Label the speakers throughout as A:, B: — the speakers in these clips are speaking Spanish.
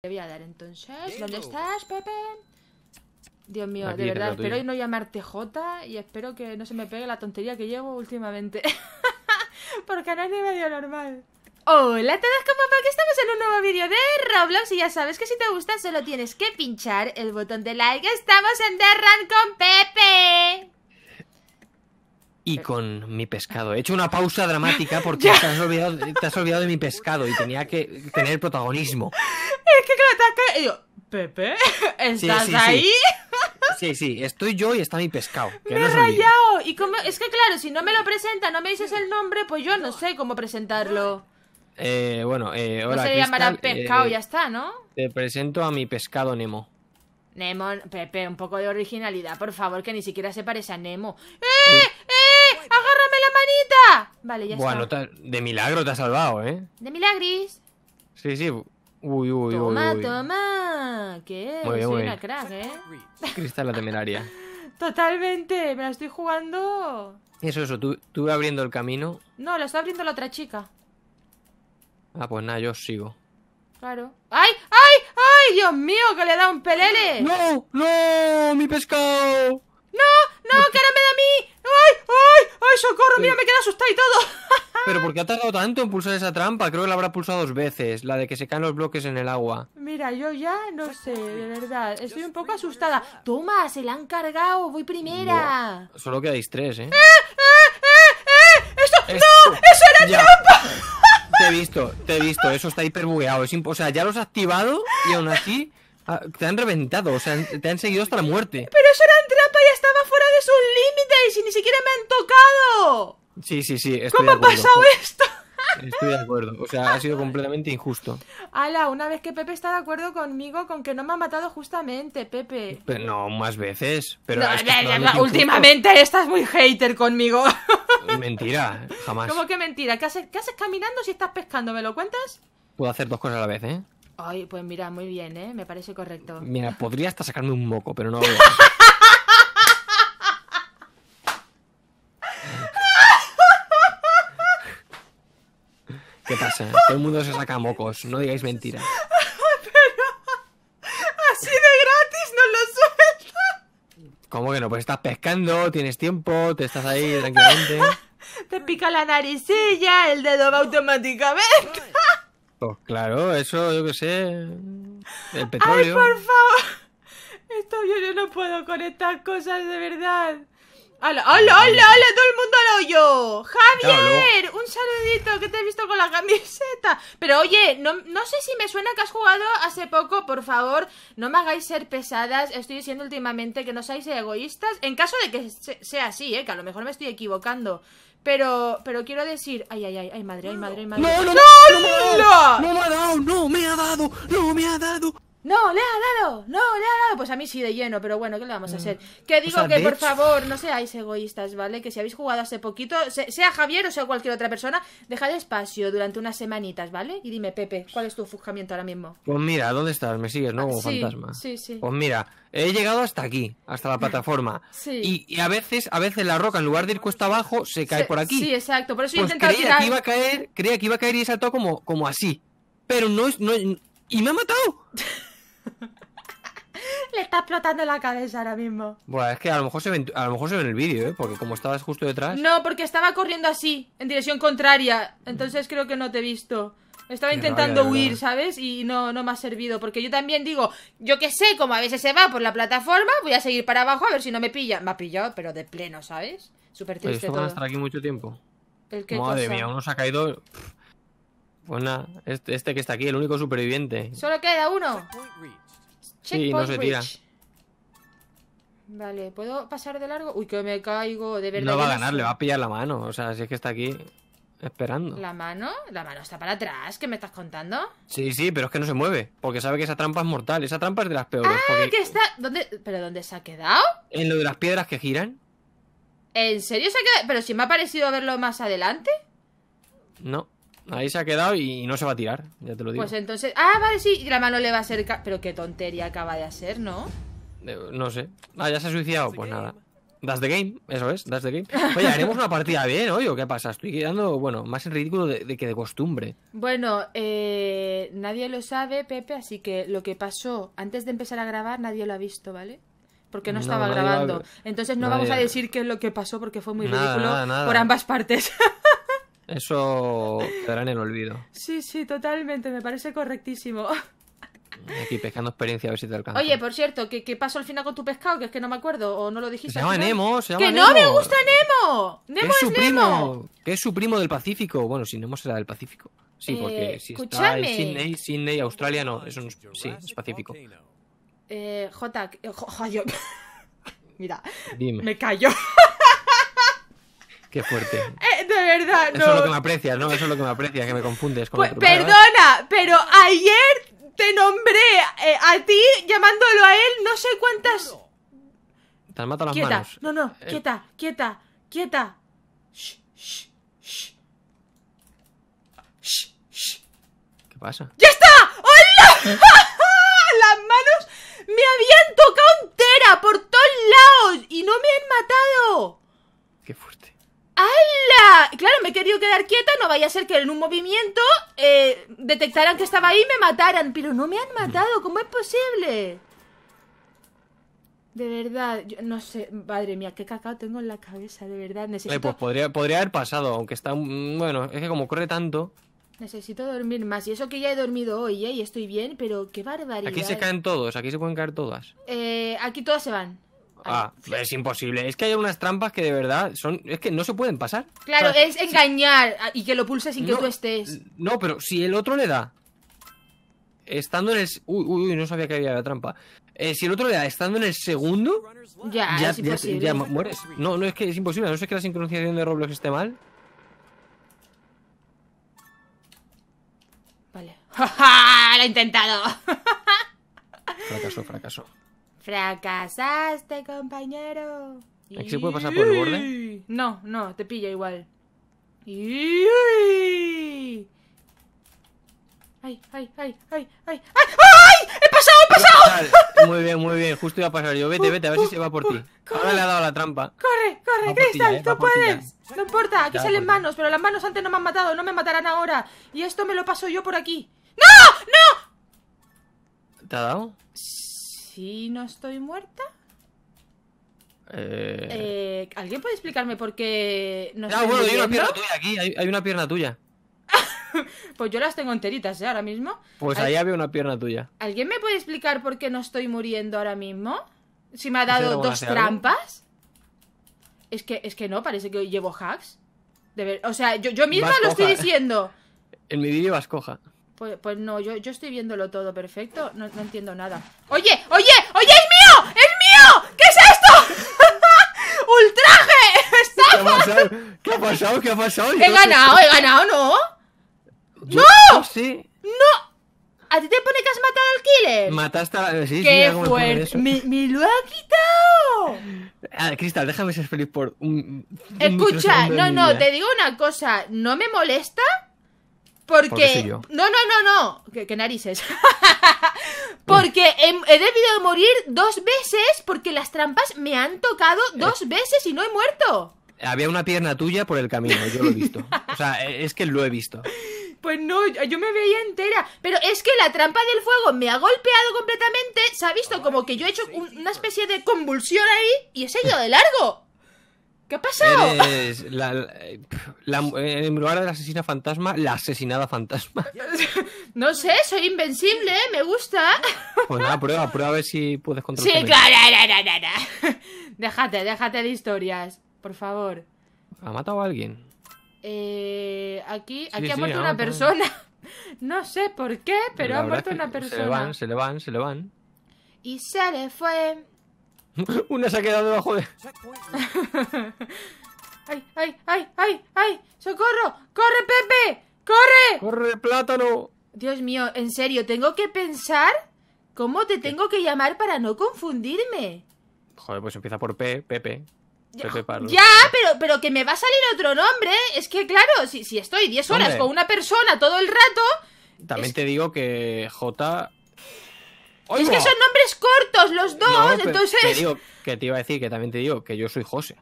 A: Te voy a dar entonces. ¿Dónde pues. estás, Pepe? Dios mío, de verdad, espero no llamarte Jota y espero que no se me pegue la tontería que llevo últimamente. Porque no es ni medio normal. Hola a todos, como que estamos en un nuevo vídeo de Roblox y ya sabes que si te gusta solo tienes que pinchar el botón de like. ¡Estamos en The Run con Pepe!
B: Y con mi pescado. He hecho una pausa dramática porque te has, olvidado, te has olvidado de mi pescado y tenía que tener protagonismo es
A: que Pepe, ¿estás ahí?
B: Sí. sí. estoy yo y está mi pescado. me he rayado.
A: Y como, es que claro, si no me lo presenta, no me dices el nombre, pues yo no sé cómo presentarlo.
B: Eh, bueno, eh, no se llamará pescado, eh, ya está, ¿no? Te presento a mi pescado Nemo.
A: Nemo, Pepe, un poco de originalidad, por favor, que ni siquiera se parece a Nemo. ¡Eh! ¡Eh! ¡Agárrame la manita! Vale, ya está.
B: Bueno, de milagro te ha salvado, ¿eh?
A: De milagris.
B: Sí, sí, Uy, uy, uy. Toma,
A: toma. ¿Qué? Muy una crack, ¿eh?
B: Cristal de temeraria.
A: Totalmente, me la estoy jugando.
B: Eso, eso, tú, abriendo el camino.
A: No, la está abriendo la otra chica.
B: Ah, pues nada, yo sigo.
A: Claro. ¡Ay! ¡Ay! ¡Ay! ¡Dios mío! ¡Que le da un pelele! ¡No!
B: ¡No! ¡Mi pescado!
A: ¡No! ¡No! ¡Que me da a mí! ¡Ay! ¡Ay! ¡Ay! ¡Socorro! ¡Mira! Me queda asustado y todo.
B: Pero ¿por qué ha tardado tanto en pulsar esa trampa? Creo que la habrá pulsado dos veces, la de que se caen los bloques en el agua.
A: Mira, yo ya no sé, de verdad. Estoy un poco asustada. Toma, se la han cargado, voy
B: primera. solo quedáis tres, ¿eh? ¿eh? ¡Eh,
A: eh, eh! ¡Eso! Esto, ¡No! ¡Eso era trampa!
B: Te he visto, te he visto. Eso está hiper Es o sea, ya los has activado y aún así... Ah, te han reventado, o sea, te han seguido hasta la muerte.
A: Pero eso era trampa y estaba fuera de sus límites y ni siquiera me han tocado.
B: Sí, sí, sí. ¿Cómo ha pasado esto? Estoy de acuerdo. O sea, ha sido completamente injusto.
A: Ala, una vez que Pepe está de acuerdo conmigo con que no me ha matado justamente, Pepe.
B: Pero no, más veces. Pero últimamente
A: estás muy hater conmigo.
B: Mentira, jamás. ¿Cómo
A: que mentira? ¿Qué haces, caminando si estás pescando? ¿Me lo cuentas?
B: Puedo hacer dos cosas a la vez, ¿eh?
A: Ay, pues mira, muy bien, ¿eh? Me parece correcto. Mira,
B: podría estar sacarme un moco, pero no Eh. Todo el mundo se saca mocos, no digáis mentiras. Pero
A: así de gratis no lo suelta.
B: ¿Cómo que no? Pues estás pescando, tienes tiempo, te estás ahí tranquilamente.
A: Te pica la naricilla, el dedo va automáticamente.
B: Pues claro, eso yo que sé. El petróleo. Ay, por
A: favor. Esto yo no puedo con estas cosas de verdad. ¡Hola, hola, hola, hola! todo el mundo al hoyo! ¡Javier! ¡Un saludito! que te he visto con la camiseta? Pero oye, no, no sé si me suena que has jugado hace poco, por favor, no me hagáis ser pesadas. Estoy diciendo últimamente que no seáis egoístas. En caso de que sea así, ¿eh? Que a lo mejor me estoy equivocando. Pero, pero quiero decir, ay, ay, ay, ay, madre, ay, madre, ay, madre. No, no, no, no, no, me ha dado, no me ha dado, no me ha dado no, le ha dado, no, le ha dado. Pues a mí sí de lleno, pero bueno, ¿qué le vamos a mm. hacer? Que digo que por favor, no seáis egoístas, ¿vale? Que si habéis jugado hace poquito, sea Javier o sea cualquier otra persona, dejad espacio durante unas semanitas, ¿vale? Y dime, Pepe, ¿cuál es tu fujamiento ahora mismo?
B: Pues mira, ¿dónde estás? Me sigues, ¿no? Como fantasma. Sí, sí. Pues mira, he llegado hasta aquí, hasta la plataforma. sí. Y, a veces, a veces la roca, en lugar de ir cuesta abajo, se cae por aquí. Sí,
A: exacto. Por eso pues creía que iba a caer,
B: creía que iba a caer y saltó como, como así. Pero no es. No, y me ha matado.
A: Le está explotando la cabeza ahora mismo.
B: Bueno, es que a lo mejor se ve, a mejor se en el vídeo, ¿eh? Porque como estabas justo detrás.
A: No, porque estaba corriendo así, en dirección contraria. Entonces creo que no te he visto. Estaba intentando huir, ¿sabes? Y no, no me ha servido. Porque yo también digo, yo que sé, como a veces se va por la plataforma, voy a seguir para abajo a ver si no me pilla. Me ha pillado, pero de pleno, ¿sabes? Súper triste. ¿esto todo. estar
B: aquí mucho tiempo?
A: Madre mía, uno se ha
B: caído. Pues nada, este, este, que está aquí, el único superviviente.
A: Solo queda uno. Sí, no se tira. Vale, ¿puedo pasar de largo? Uy, que me caigo, de verdad. No va a ganar, le va
B: a pillar la mano. O sea, si es que está aquí esperando.
A: ¿La mano? ¿La mano está para atrás? ¿Qué me estás contando?
B: Sí, sí, pero es que no se mueve. Porque sabe que esa trampa es mortal. Esa trampa es de las peores. Ah, que está.
A: ¿Dónde... ¿Pero dónde se ha quedado?
B: En lo de las piedras que giran.
A: ¿En serio se ha quedado? Pero si me ha parecido verlo más adelante.
B: No. Ahí se ha quedado y no se va a tirar, ya te lo digo. Pues
A: entonces. Ah, vale, sí, la mano le va a ser. Pero qué tontería acaba de hacer, ¿no?
B: Eh, no sé. Ah, ya se ha suicidado, pues nada. Das the game, eso es, das the game. Oye, haremos una partida bien, oye, ¿qué pasa? Estoy quedando, bueno, más en ridículo de, que de costumbre.
A: Bueno, eh, nadie lo sabe, Pepe, así que lo que pasó antes de empezar a grabar, nadie lo ha visto, ¿vale? Porque no, estaba grabando. Entonces no vamos a decir qué es lo que pasó porque fue muy ridículo por ambas partes.
B: Eso quedará en el olvido.
A: Sí, sí, totalmente, me parece correctísimo.
B: Aquí pescando experiencia a ver si te alcanza.
A: Oye, por cierto, ¿qué, pasó al final con tu pescado? Que es que no me acuerdo, o no lo dijiste. Se llama Nemo, se llama ¡Que no me gusta Nemo! ¡Nemo es, Nemo!
B: Que es su primo del Pacífico. Bueno, si Nemo será del Pacífico. Sí, eh, porque si está en Sydney, Sydney, Australia no, es sí, es Pacífico.
A: Eh, J, eh, Mira, Dime. me cayó.
B: Qué fuerte.
A: Eh, verdad, no. Eso es lo que me
B: aprecias, ¿no? Eso es lo que me aprecias, que me confundes con pues, Perdona,
A: pero ayer te nombré eh, a ti llamándolo a él no sé cuántas...
B: Te han matado las manos.
A: No, no, eh, quieta, quieta, quieta. shh, shh. Shh, ¿Qué pasa? ¡Ya está! ¡Hola! las manos me habían tocado entera por todos lados y no me han matado. Qué fuerte. ¡Hala! Claro, me he querido quedar quieta, no vaya a ser que en un movimiento eh, detectaran que estaba ahí y me mataran. Pero no me han matado, ¿cómo es posible? De verdad, no sé, madre mía, qué cacao tengo en la cabeza, de verdad, necesito... pues
B: podría, podría haber pasado, aunque está... Bueno, es que como corre tanto...
A: Necesito dormir más, y eso que ya he dormido hoy, ¿eh? Y estoy bien, pero qué barbaridad. Aquí se caen
B: todos, aquí se pueden caer todas.
A: Eh, aquí todas se van.
B: Ah, es imposible. Es que hay unas trampas que de verdad son. Es que no se pueden pasar. Claro, es
A: engañar y que lo pulse sin que tú estés.
B: No, pero si el otro le da. Estando en el. Uy, uy, no sabía que había la trampa. Eh, si el otro le da estando en el segundo.
A: Ya, es mueres.
B: No, no es que es imposible. No sé que la sincronización de Roblox esté mal. Vale.
A: ¡Ja, ja! ¡Lo he intentado!
B: fracaso, fracaso.
A: Fracasaste, compañero. ¿Aquí se puede pasar por el borde? No, no, te pilla igual. ¡Ay, ay, ay, ay, ay! ¡Ay! ¡He
B: pasado, he pasado! Muy bien, muy bien, justo iba a pasar yo. Vete, vete, a ver si se va por ti. Ahora le ha dado la trampa.
A: ¡Corre, corre, Cristal, eh, ¡Tú puedes! No importa, aquí salen manos, pero las manos antes no me han matado, no me matarán ahora. Y esto me lo paso yo por aquí. ¡No!
B: ¡No! ¿Te ha dado? Sí
A: si no estoy muerta? Eh, eh, ¿Alguien puede explicarme por qué no ah, estoy bueno, hay una pierna
B: tuya hay, una pierna tuya.
A: pues yo las tengo enteritas, ¿eh? Ahora mismo. Pues ahí
B: había una pierna tuya.
A: ¿Alguien me puede explicar por qué no estoy muriendo ahora mismo? Si me ha dado dos trampas. Es que, es que no, parece que llevo hacks. De ver... O sea, yo, yo misma lo estoy diciendo.
B: En mi vídeo vas coja.
A: Pues, pues, no, yo, yo estoy viéndolo todo perfecto, no, no entiendo nada. ¡Oye! ¡Oye! ¡Oye! ¡Es mío! ¡Es mío! ¿Qué es esto? ¡Ultraje!
B: ¿Qué ha pasado? ¿Qué ha pasado? He ganado, he ganado, ¿no? ¡No! Sí. ¡No!
A: ¿A ti te pone que has matado al killer?
B: Mataste a ¡Qué fuerte! Me, lo ha quitado! Ah, Cristal, déjame ser feliz por un Escucha, no, no, te
A: digo una cosa. No me molesta porque... no, no, no, no. Que, narices. porque em, he, debido morir dos veces porque las trampas me han tocado eh. dos veces y no he muerto.
B: Había una pierna tuya por el camino, yo lo he visto. O sea, e, es que lo he visto.
A: Pues no, yo me veía entera. Pero es que la trampa del fuego me ha golpeado completamente. Se ha visto como que yo he hecho una especie de convulsión ahí y he seguido de largo. ¿Qué ha pasado?
B: Eh, eh, en lugar de la asesina fantasma, la asesinada fantasma.
A: No sé, soy invencible, ¿eh? me gusta.
B: Pues nada, prueba, prueba a ver si puedes controlar. Sí, este
A: claro, no, no, Déjate, déjate de historias, por favor.
B: ¿Ha matado a alguien?
A: Eh, aquí aquí ha muerto una persona. No sé por qué, pues pero ha muerto una persona. Se le van,
B: se le van, se le van.
A: Y se le fue.
B: Una se ha quedado debajo de.
A: ¡Ay, ay, ay, ay, ay! ¡Socorro! ¡Corre, Pepe! ¡Corre! ¡Corre, plátano! Dios mío, en serio, ¿tengo que pensar? ¿Cómo te tengo que llamar para no confundirme?
B: Joder, pues empieza por P, Pepe. Ya,
A: pero, pero que me va a salir otro nombre. Es que, claro, si, si estoy 10 horas con una persona todo el rato.
B: También te digo que J es que son
A: nombres cortos los dos, entonces. Te digo,
B: que te iba a decir, que también te digo que yo soy José.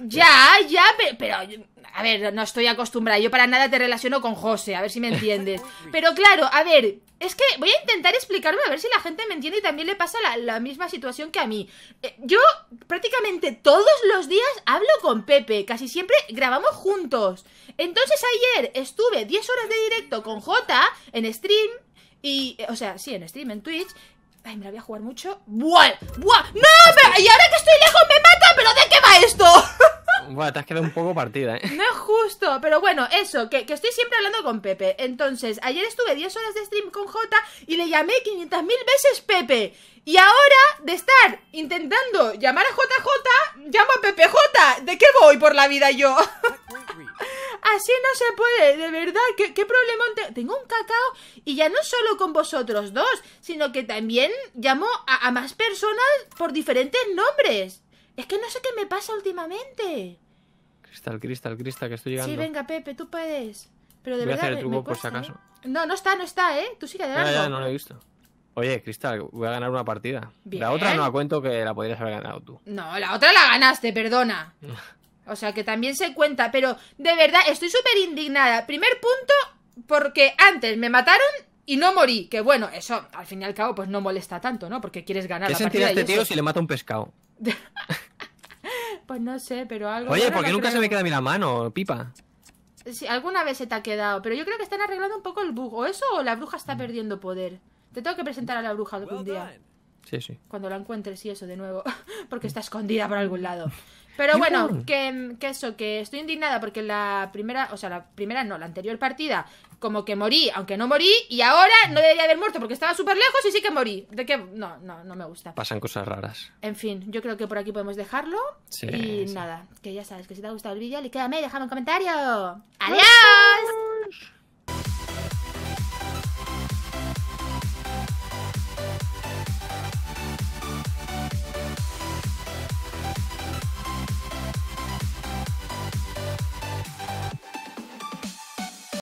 A: Ya, ya, pero, a ver, no estoy acostumbrada. Yo para nada te relaciono con José, a ver si me entiendes. Pero claro, a ver, es que voy a intentar explicarme a ver si la gente me entiende y también le pasa la, misma situación que a mí. Eh, yo prácticamente todos los días hablo con Pepe, casi siempre grabamos juntos. Entonces ayer estuve 10 horas de directo con Jota en stream y, eh, o sea, sí, en stream, en Twitch. Ay, me la voy a jugar mucho. ¡Buah! ¡Buah! ¡No! Y ahora que estoy lejos me mata, pero ¿de qué va esto?
B: Bueno, te has quedado un poco partida, ¿eh?
A: No es justo, pero bueno, eso, que, estoy siempre hablando con Pepe. Entonces, ayer estuve 10 horas de stream con Jota y le llamé 500.000 veces Pepe. Y ahora, de estar intentando llamar a JJ, llamo a PPJ. ¿De qué voy por la vida yo? así no se puede, de verdad, qué, qué problema tengo? tengo un cacao y ya no solo con vosotros dos, sino que también llamo a, más personas por diferentes nombres. Es que no sé qué me pasa últimamente.
B: Cristal, cristal, cristal, que estoy llegando. Sí, venga,
A: Pepe, tú puedes. Pero de verdad. por acaso. No, no está, no está, ¿eh? Tú sigue adelante. Ya, no
B: lo he visto. Oye, Cristal, voy a ganar una partida. La otra no la cuento que la podrías haber ganado tú.
A: No, la otra la ganaste, perdona. O sea que también se cuenta, pero de verdad estoy súper indignada. Primer punto, porque antes me mataron y no morí. Que bueno, eso al fin y al cabo pues no molesta tanto, ¿no? Porque quieres ganar la partida. este tío si le
B: mata un pescado?
A: pues no sé, pero algo. Oye, ¿por qué nunca se me queda
B: a mí la mano, pipa?
A: Sí, alguna vez se te ha quedado, pero yo creo que están arreglando un poco el bug. O eso o la bruja está mm. perdiendo poder. Te tengo que presentar a la bruja algún día. Sí, sí. Cuando la encuentres y eso de nuevo. Porque está escondida por algún lado. Pero bueno, que, eso, que estoy indignada porque la primera, o sea, la primera no, la anterior partida, como que morí, aunque no morí, y ahora no debería haber muerto porque estaba súper lejos y sí que morí. De que no, no, no me gusta. Pasan
B: cosas raras.
A: En fin, yo creo que por aquí podemos dejarlo. y nada, que ya sabes que si te ha gustado el vídeo, le quédame y déjame un comentario. ¡Adiós!